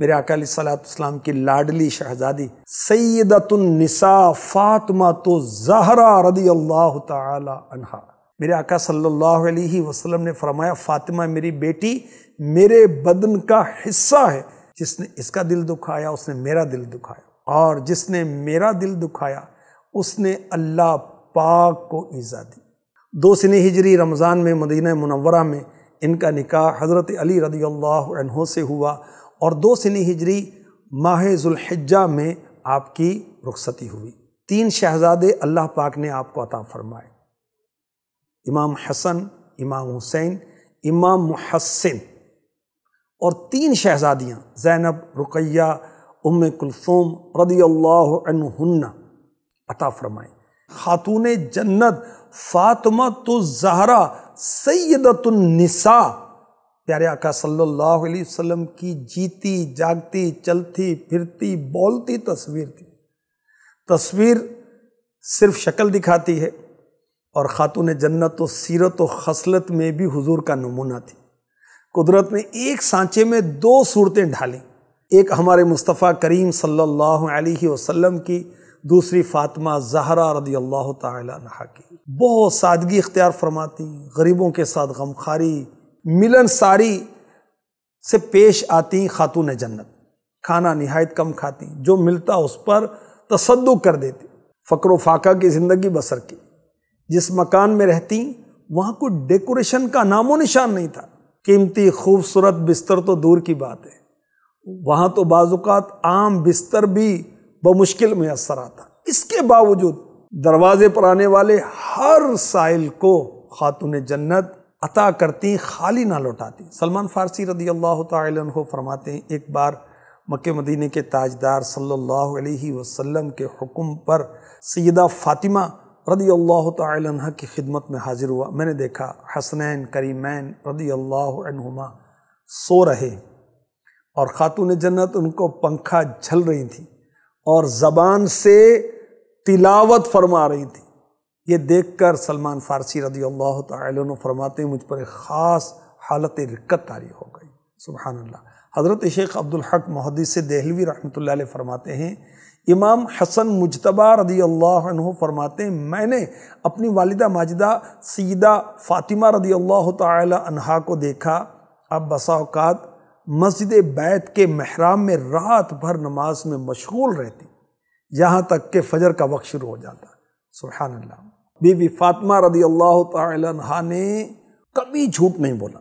मेरे अकाल सलाम की लाडली शहजादी सैदतुलनिसा फातमा तो जहरा रदी अल्लाह तहा मेरे आका सल्लल्लाहु अलैहि वसल्लम ने फरमाया फातिमा मेरी बेटी मेरे बदन का हिस्सा है जिसने इसका दिल दुखाया उसने मेरा दिल दुखाया और जिसने मेरा दिल दुखाया उसने अल्लाह पाक को ईज़ा दी दो सन हिजरी रमज़ान में मदीना मनवरा में इनका निकाह हज़रत अली रदी अल्लाह से हुआ और दो सनी हिजरी माह जुल्हिजा में आपकी रुखसती हुई तीन शहजादे अल्लाह पाक ने आपको अता फरमाए इमाम हसन इमाम हुसैन इमाम मुहसिन और तीन शहजादियाँ जैनब रुकैया उम कुलसूम रदी अल्लाहन्ना अता फरमाए ख़ातून जन्नत फ़ातमत जहरा सैदतुलनसा प्यारे आका सल्लल्लाहु अलैहि वसल्लम की जीती जागती चलती फिरती बोलती तस्वीर थी तस्वीर सिर्फ शक्ल दिखाती है और ख़ातून जन्नत तो सीरत व खसलत में भी हुजूर का नमूना थी कुदरत ने एक सांचे में दो सूरतें ढाली एक हमारे मुस्तफ़ा करीम सल्लल्लाहु अलैहि वसल्लम की दूसरी फ़ातिमा जहरा रदी अल्लाह तहा की बहुत सादगी इख्तियार फरमाती गरीबों के साथ गमखारी मिलन सारी से पेश आती खातून जन्नत खाना नहायत कम खाती जो मिलता उस पर तसद कर देती फ़क्र फाका की ज़िंदगी बसर की जिस मकान में रहती वहाँ कोई डेकोरेशन का नामो निशान नहीं था कीमती खूबसूरत बिस्तर तो दूर की बात है वहाँ तो बाजुकात आम बिस्तर भी बमुश्किल मैसर आता इसके बावजूद दरवाजे पर आने वाले हर साइल को खातून जन्नत अता करती खाली ना लौटाती सलमान फ़ारसी रदी अल्लाह तहो फरमाते हैं एक बार मक् मदीने के ताजदार सल्लल्लाहु अलैहि वसल्लम के हुक्म पर सैदा फ़ातिमा रदी अल्लाह तह की खिदमत में हाज़िर हुआ मैंने देखा हसनैन करीमैन रदी अल्लाहुमा सो रहे और ख़ातून जन्नत उनको पंखा झल रही थी और ज़बान से तिलावत फरमा रही थी ये देख कर सलमान फ़ारसी रदी अल्लाह तुम फरमाते मुझ पर एक ख़ास हालत रिक्कत तारी हो गई सुबहानल्ला हज़रत शेख अब्दुल्हक से दहलवी रहमत फरमाते हैं इमाम हसन मुजतबा रदी अल्लाह फरमाते हैं मैंने अपनी वालदा माजिदा सीदा फ़ातिमा रदी अल्लाह तहा को देखा अब बसाओकात मस्जिद बैत के महराम में रात भर नमाज में मशगूल रहती यहाँ तक के फजर का वक्त शुरू हो जाता सुबहानल्ला बीबी फातिमा रदी अल्लाह तहा ने कभी झूठ नहीं बोला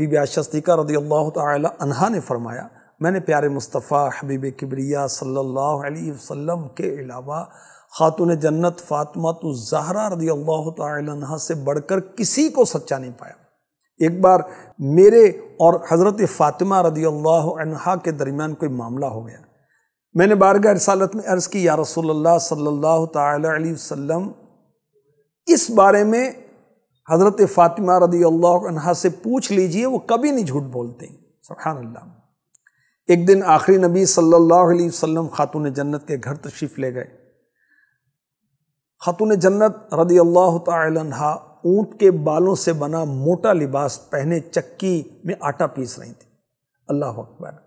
बीबी आशस्तिका रदी अल्लाह तहा ने फरमाया मैंने प्यारे मुस्तफ़ा हबीब किबरिया सल्लल्लाहु अलैहि वसल्लम के अलावा ख़ातून जन्नत फ़ातमा तो जहरा रदी अल्लाह तहा से बढ़कर किसी को सच्चा नहीं पाया एक बार मेरे और हज़रत फ़ातिमा रदी अल्लाह के दरमियान कोई मामला हो गया मैंने बारगाह रसालत में अर्ज़ की या रसोल्ला सल्ला तसम इस बारे में हज़रत फ़ातिमा रदी अल्लाह से पूछ लीजिए वो कभी नहीं झूठ बोलते सुबहान एक दिन आखिरी नबी सल्लल्लाहु अलैहि वसल्लम खातून जन्नत के घर तशरीफ़ ले गए खातून जन्नत रदी अल्लाह तहा ऊँट के बालों से बना मोटा लिबास पहने चक्की में आटा पीस रही थी अल्लाह अकबर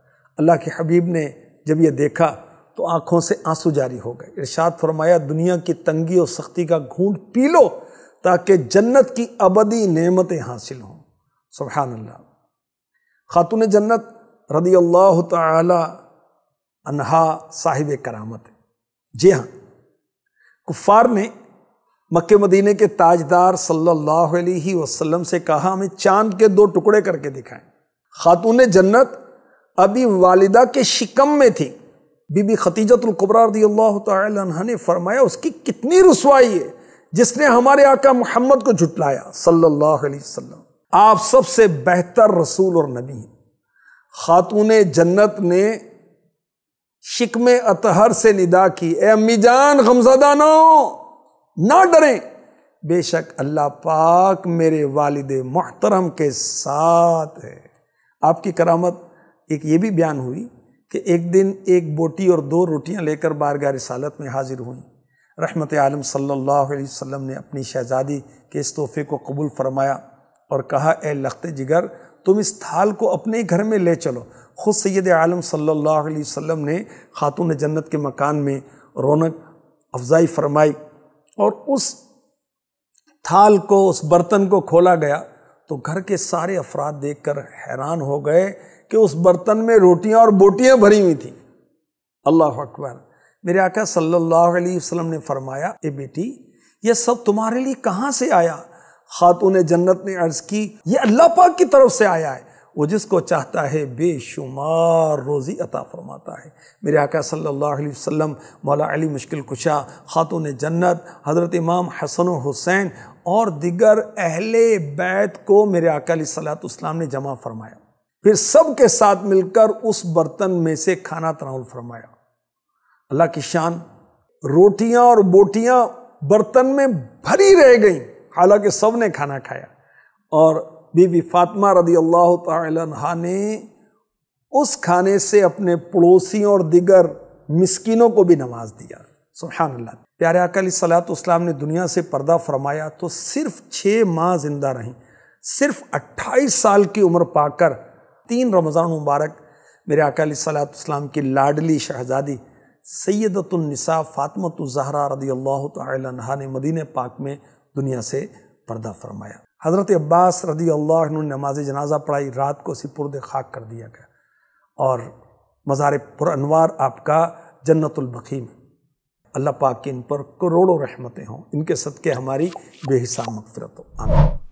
अल्लाह के हबीब ने जब यह देखा तो आंखों से आंसू जारी हो गए इरशाद फरमाया दुनिया की तंगी और सख्ती का घूंट पी लो ताकि जन्नत की अबदी नेमतें हासिल हों सुबहान अल्लाह खातून जन्नत रदी अल्लाह तहा साहिब करामत जी हाँ कुफ़ार ने मक्के मदीने के ताजदार सल्लल्लाहु अलैहि वसल्लम से कहा हमें चांद के दो टुकड़े करके दिखाएं खातून जन्नत अभी वालिदा के शिकम में थी बीबी खतीजतुल्कुबरा रदी अल्लाह तह ने फरमाया उसकी कितनी रसवाई है जिसने हमारे आका मोहम्मद को झुटलाया सल्लल्लाहु अलैहि वसल्लम आप सबसे बेहतर रसूल और नबी हैं खातून जन्नत ने शिकम अतहर से निदा की ए अम्मी जान गमजदा ना हो ना डरें बेशक अल्लाह पाक मेरे वालिद मोहतरम के साथ है आपकी करामत एक ये भी बयान हुई कि एक दिन एक बोटी और दो रोटियां लेकर बारगार सालत में हाजिर हुई रहमत आलम सल्लल्लाहु अलैहि वसल्लम ने अपनी शहज़ादी के इस तोहफ़े को कबूल फरमाया और कहा ए लखते जिगर तुम इस थाल को अपने ही घर में ले चलो ख़ुद सैद आलम सल्लल्लाहु अलैहि वसल्लम ने ख़ातून जन्नत के मकान में रौनक अफजाई फरमाई और उस थाल को उस बर्तन को खोला गया तो घर के सारे अफराद देख कर हैरान हो गए कि उस बर्तन में रोटियां और बोटियां भरी हुई थी अल्लाह अकबर मेरे आका सल्लल्लाहु अलैहि वसल्लम ने फरमाया ए बेटी ये सब तुम्हारे लिए कहाँ से आया खातून जन्नत ने अर्ज की ये अल्लाह पाक की तरफ से आया है वो जिसको चाहता है बेशुमार रोज़ी अता फरमाता है मेरे आका सल्लल्लाहु अलैहि वसल्लम मौला अली मुश्किल कुशा खातून जन्नत हज़रत इमाम हसन हुसैन और दिगर अहले बैत को मेरे आका सलात इस्लाम ने जमा फरमाया फिर सब के साथ मिलकर उस बर्तन में से खाना तनाउल फरमाया अल्लाह की शान रोटियां और बोटियां बर्तन में भरी रह गई हालांकि सब ने खाना खाया और बीबी फातमा रदी अल्लाह तहा ने उस खाने से अपने पड़ोसियों और दिगर मिसकिनों को भी नमाज दिया सुबहानल्ला प्यारे अकल सलात इस्लाम ने दुनिया से पर्दा फरमाया तो सिर्फ छः माह ज़िंदा रहीं सिर्फ 28 साल की उम्र पाकर तीन रमज़ान मुबारक मेरे अकाली सलाम की लाडली शहज़ादी सैदतुलनसा फ़ातमतज़हरा रदी अल्लाह तह ने मदीन पाक में दुनिया से पर्दा फरमाया हज़रत अब्बास रदी अल्लाह ने नमाज जनाजा पढ़ाई रात को सिपुरद खाक कर दिया गया और मज़ार पुरानवार आपका जन्नतुलबकी अल्लाह पाक की इन पर करोड़ों रहमतें हों इनके सदक़े हमारी बेहिसा मगफरत हो आमीन